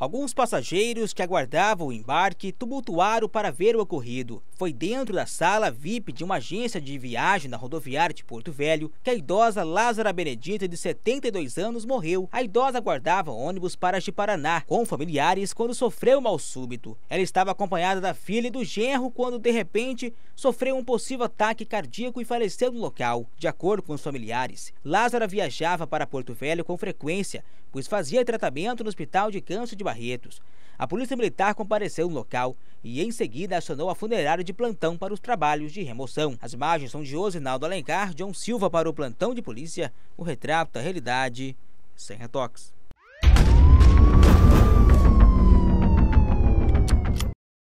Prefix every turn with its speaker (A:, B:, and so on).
A: Alguns passageiros que aguardavam o embarque tumultuaram para ver o ocorrido. Foi dentro da sala VIP de uma agência de viagem na rodoviária de Porto Velho que a idosa Lázara Benedita, de 72 anos, morreu. A idosa aguardava ônibus para Paraná com familiares quando sofreu mal súbito. Ela estava acompanhada da filha e do genro quando, de repente, sofreu um possível ataque cardíaco e faleceu no local. De acordo com os familiares, Lázara viajava para Porto Velho com frequência, pois fazia tratamento no Hospital de Câncer de Barretos. A Polícia Militar compareceu no local e, em seguida, acionou a funerária de plantão para os trabalhos de remoção. As imagens são de Osinaldo Alencar, John Silva para o plantão de polícia. O retrato da realidade sem retoques.